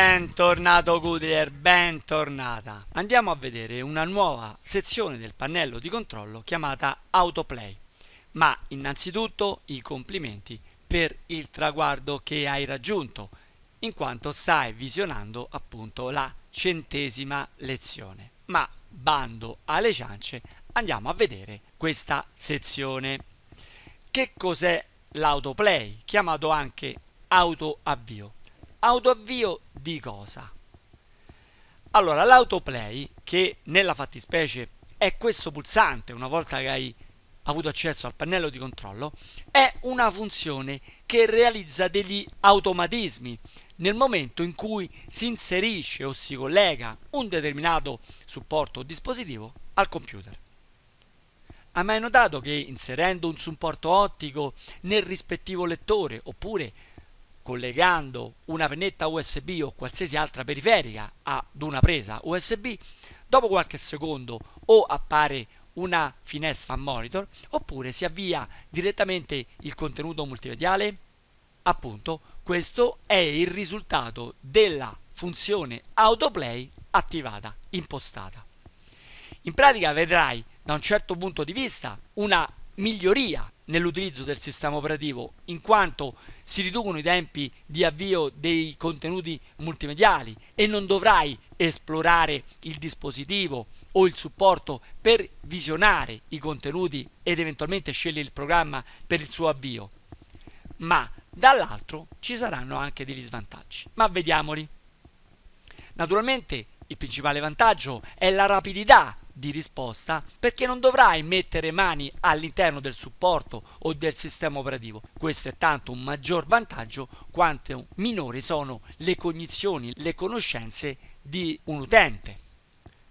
Bentornato Goodyear, bentornata! Andiamo a vedere una nuova sezione del pannello di controllo chiamata Autoplay. Ma innanzitutto i complimenti per il traguardo che hai raggiunto, in quanto stai visionando appunto la centesima lezione. Ma bando alle ciance, andiamo a vedere questa sezione. Che cos'è l'autoplay, chiamato anche autoavvio? Autoavvio di cosa? Allora, l'autoplay, che nella fattispecie è questo pulsante, una volta che hai avuto accesso al pannello di controllo, è una funzione che realizza degli automatismi nel momento in cui si inserisce o si collega un determinato supporto o dispositivo al computer. Hai mai notato che inserendo un supporto ottico nel rispettivo lettore oppure collegando una pennetta USB o qualsiasi altra periferica ad una presa USB, dopo qualche secondo o appare una finestra monitor oppure si avvia direttamente il contenuto multimediale? Appunto, questo è il risultato della funzione autoplay attivata, impostata. In pratica vedrai da un certo punto di vista una miglioria nell'utilizzo del sistema operativo, in quanto si riducono i tempi di avvio dei contenuti multimediali e non dovrai esplorare il dispositivo o il supporto per visionare i contenuti ed eventualmente scegliere il programma per il suo avvio. Ma dall'altro ci saranno anche degli svantaggi, ma vediamoli. Naturalmente il principale vantaggio è la rapidità di risposta perché non dovrai mettere mani all'interno del supporto o del sistema operativo. Questo è tanto un maggior vantaggio quanto minori sono le cognizioni, le conoscenze di un utente.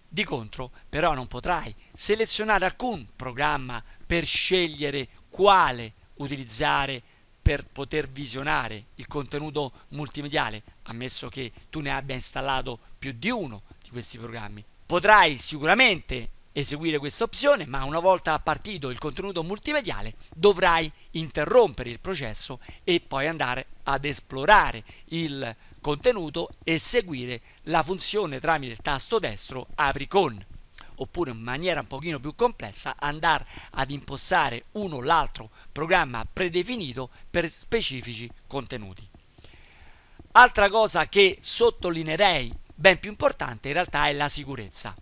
Di contro, però, non potrai selezionare alcun programma per scegliere quale utilizzare per poter visionare il contenuto multimediale, ammesso che tu ne abbia installato più di uno di questi programmi. Potrai sicuramente eseguire questa opzione, ma una volta partito il contenuto multimediale dovrai interrompere il processo e poi andare ad esplorare il contenuto e seguire la funzione tramite il tasto destro apri con oppure in maniera un pochino più complessa andare ad impostare uno o l'altro programma predefinito per specifici contenuti. Altra cosa che sottolineerei ben più importante in realtà è la sicurezza.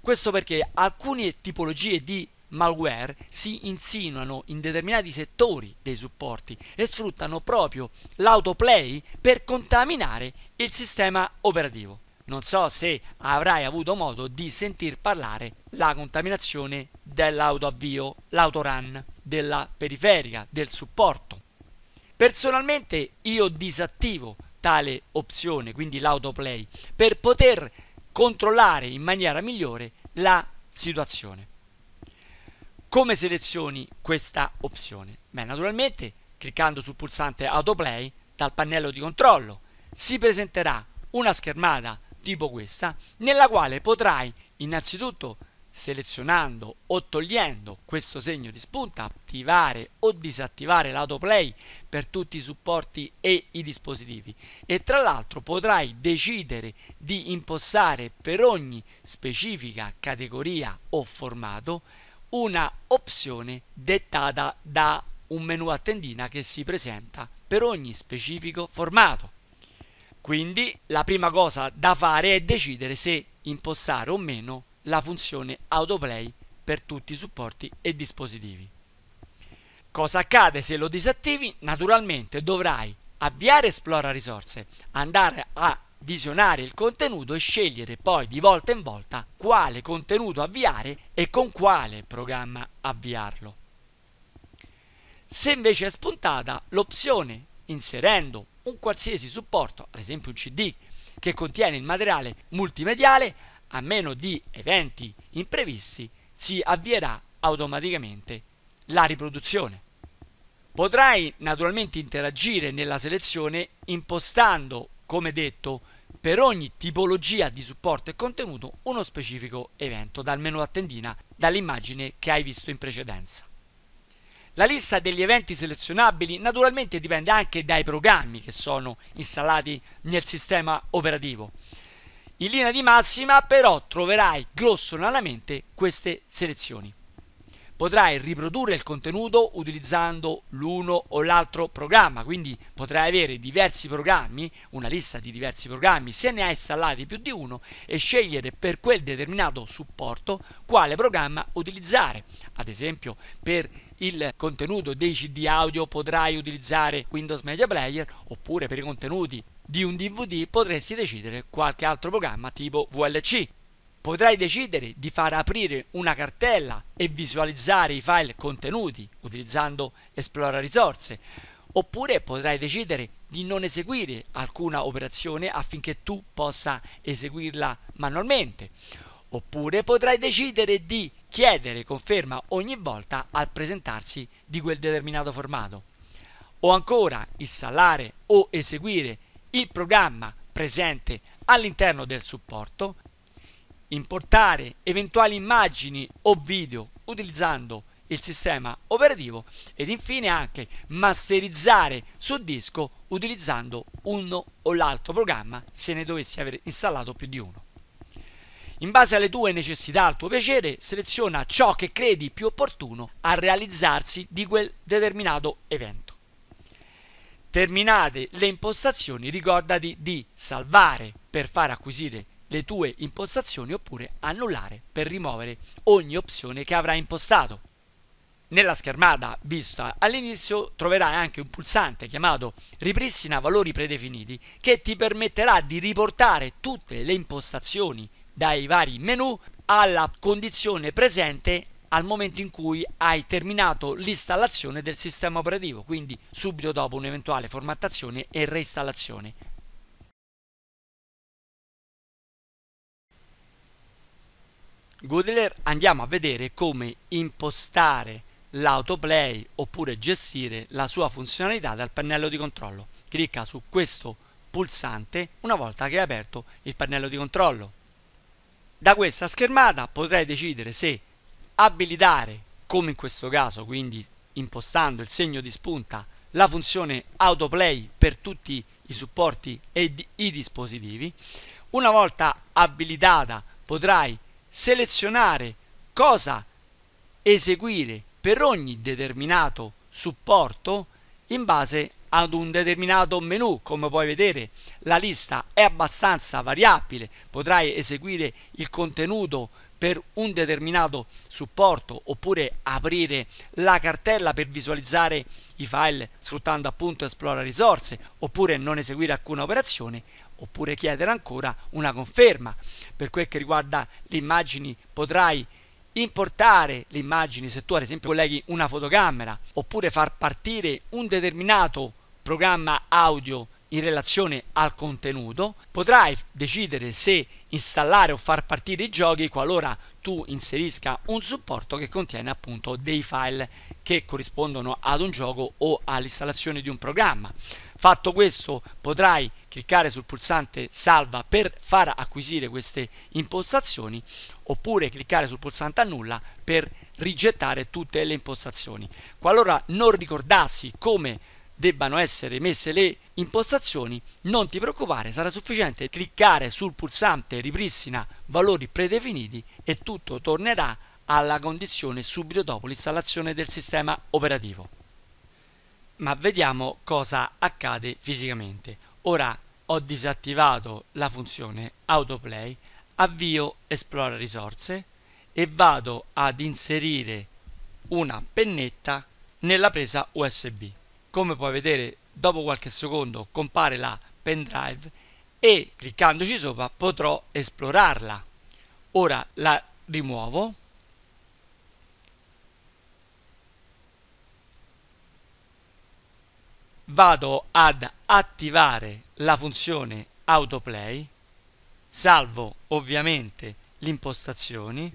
Questo perché alcune tipologie di malware si insinuano in determinati settori dei supporti e sfruttano proprio l'autoplay per contaminare il sistema operativo. Non so se avrai avuto modo di sentir parlare la contaminazione dell'autoavvio, l'autorun, della periferica, del supporto. Personalmente io disattivo tale opzione, quindi l'autoplay, per poter controllare in maniera migliore la situazione. Come selezioni questa opzione? Beh, naturalmente cliccando sul pulsante autoplay dal pannello di controllo si presenterà una schermata tipo questa nella quale potrai innanzitutto selezionando o togliendo questo segno di spunta, attivare o disattivare l'autoplay per tutti i supporti e i dispositivi e tra l'altro potrai decidere di impostare per ogni specifica categoria o formato una opzione dettata da un menu a tendina che si presenta per ogni specifico formato. Quindi la prima cosa da fare è decidere se impostare o meno la funzione autoplay per tutti i supporti e dispositivi. Cosa accade se lo disattivi? Naturalmente dovrai avviare Esplora risorse, andare a visionare il contenuto e scegliere poi di volta in volta quale contenuto avviare e con quale programma avviarlo. Se invece è spuntata l'opzione inserendo un qualsiasi supporto, ad esempio un CD che contiene il materiale multimediale, a meno di eventi imprevisti, si avvierà automaticamente la riproduzione. Potrai naturalmente interagire nella selezione impostando, come detto, per ogni tipologia di supporto e contenuto uno specifico evento dal menu a tendina dall'immagine che hai visto in precedenza. La lista degli eventi selezionabili naturalmente dipende anche dai programmi che sono installati nel sistema operativo. In linea di massima però troverai grossolanamente queste selezioni. Potrai riprodurre il contenuto utilizzando l'uno o l'altro programma, quindi potrai avere diversi programmi, una lista di diversi programmi, se ne hai installati più di uno e scegliere per quel determinato supporto quale programma utilizzare. Ad esempio per il contenuto dei CD audio potrai utilizzare Windows Media Player oppure per i contenuti di un DVD potresti decidere qualche altro programma tipo VLC. Potrai decidere di far aprire una cartella e visualizzare i file contenuti utilizzando Esplora risorse, oppure potrai decidere di non eseguire alcuna operazione affinché tu possa eseguirla manualmente, oppure potrai decidere di chiedere conferma ogni volta al presentarsi di quel determinato formato o ancora installare o eseguire il programma presente all'interno del supporto, importare eventuali immagini o video utilizzando il sistema operativo ed infine anche masterizzare su disco utilizzando uno o l'altro programma se ne dovessi aver installato più di uno. In base alle tue necessità, al tuo piacere, seleziona ciò che credi più opportuno a realizzarsi di quel determinato evento terminate le impostazioni ricordati di salvare per far acquisire le tue impostazioni oppure annullare per rimuovere ogni opzione che avrai impostato. Nella schermata vista all'inizio troverai anche un pulsante chiamato Ripristina valori predefiniti che ti permetterà di riportare tutte le impostazioni dai vari menu alla condizione presente al momento in cui hai terminato l'installazione del sistema operativo, quindi subito dopo un'eventuale formattazione e reinstallazione. Goodler andiamo a vedere come impostare l'autoplay oppure gestire la sua funzionalità dal pannello di controllo. Clicca su questo pulsante una volta che hai aperto il pannello di controllo. Da questa schermata potrai decidere se abilitare, come in questo caso, quindi impostando il segno di spunta, la funzione autoplay per tutti i supporti e i dispositivi. Una volta abilitata potrai selezionare cosa eseguire per ogni determinato supporto in base ad un determinato menu. Come puoi vedere la lista è abbastanza variabile, potrai eseguire il contenuto per un determinato supporto oppure aprire la cartella per visualizzare i file sfruttando appunto esplora risorse oppure non eseguire alcuna operazione oppure chiedere ancora una conferma. Per quel che riguarda le immagini potrai importare le immagini se tu ad esempio colleghi una fotocamera oppure far partire un determinato programma audio in relazione al contenuto, potrai decidere se installare o far partire i giochi qualora tu inserisca un supporto che contiene appunto dei file che corrispondono ad un gioco o all'installazione di un programma. Fatto questo potrai cliccare sul pulsante salva per far acquisire queste impostazioni oppure cliccare sul pulsante annulla per rigettare tutte le impostazioni. Qualora non ricordassi come debbano essere messe le impostazioni, impostazioni, non ti preoccupare, sarà sufficiente cliccare sul pulsante ripristina valori predefiniti e tutto tornerà alla condizione subito dopo l'installazione del sistema operativo. Ma vediamo cosa accade fisicamente. Ora ho disattivato la funzione autoplay, avvio esplora risorse e vado ad inserire una pennetta nella presa USB. Come puoi vedere dopo qualche secondo compare la pendrive e cliccandoci sopra potrò esplorarla. Ora la rimuovo. Vado ad attivare la funzione autoplay, salvo ovviamente le impostazioni,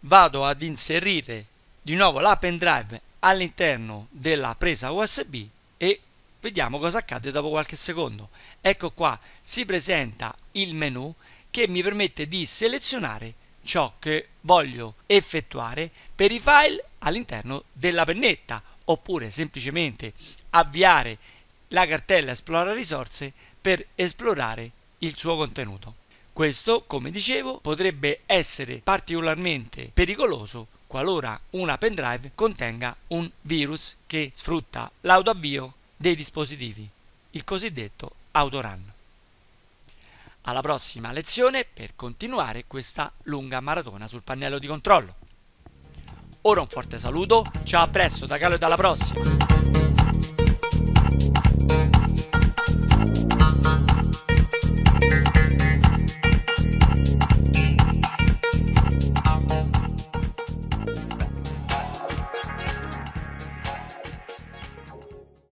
vado ad inserire di nuovo la pendrive all'interno della presa USB e Vediamo cosa accade dopo qualche secondo. Ecco qua, si presenta il menu che mi permette di selezionare ciò che voglio effettuare per i file all'interno della pennetta oppure semplicemente avviare la cartella esplora risorse per esplorare il suo contenuto. Questo, come dicevo, potrebbe essere particolarmente pericoloso qualora una pendrive contenga un virus che sfrutta l'autoavvio dei dispositivi, il cosiddetto autorun. Alla prossima lezione per continuare questa lunga maratona sul pannello di controllo. Ora un forte saluto, ciao a presto da Galo e dalla prossima!